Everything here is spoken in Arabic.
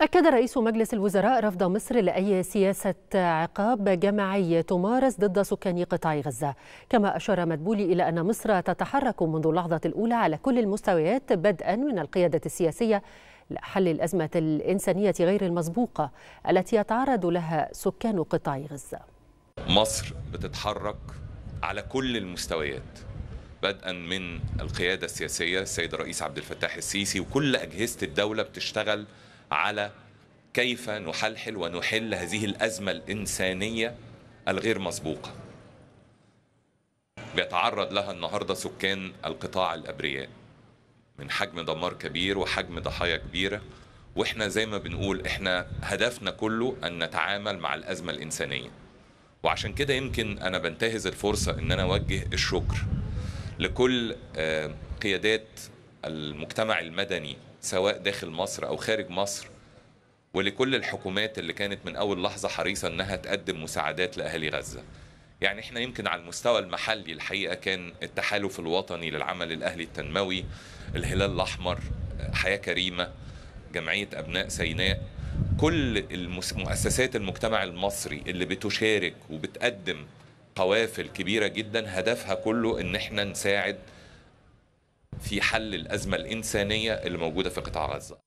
أكد رئيس مجلس الوزراء رفض مصر لأي سياسة عقاب جماعي تمارس ضد سكان قطاع غزة كما أشار مدبولي إلى أن مصر تتحرك منذ اللحظة الأولى على كل المستويات بدءا من القيادة السياسية لحل الأزمة الإنسانية غير المسبوقة التي يتعرض لها سكان قطاع غزة مصر بتتحرك على كل المستويات بدءا من القيادة السياسية السيد الرئيس عبد الفتاح السيسي وكل أجهزة الدولة بتشتغل على كيف نحلحل ونحل هذه الأزمة الإنسانية الغير مسبوقة بيتعرض لها النهاردة سكان القطاع الأبرياء من حجم دمار كبير وحجم ضحايا كبيرة وإحنا زي ما بنقول إحنا هدفنا كله أن نتعامل مع الأزمة الإنسانية وعشان كده يمكن أنا بنتهز الفرصة أن أنا أوجه الشكر لكل آه، قيادات المجتمع المدني سواء داخل مصر او خارج مصر ولكل الحكومات اللي كانت من اول لحظه حريصه انها تقدم مساعدات لاهالي غزه. يعني احنا يمكن على المستوى المحلي الحقيقه كان التحالف الوطني للعمل الاهلي التنموي، الهلال الاحمر، حياه كريمه، جمعيه ابناء سيناء، كل مؤسسات المجتمع المصري اللي بتشارك وبتقدم قوافل كبيره جدا هدفها كله ان احنا نساعد في حل الأزمة الإنسانية اللي موجودة في قطاع غزة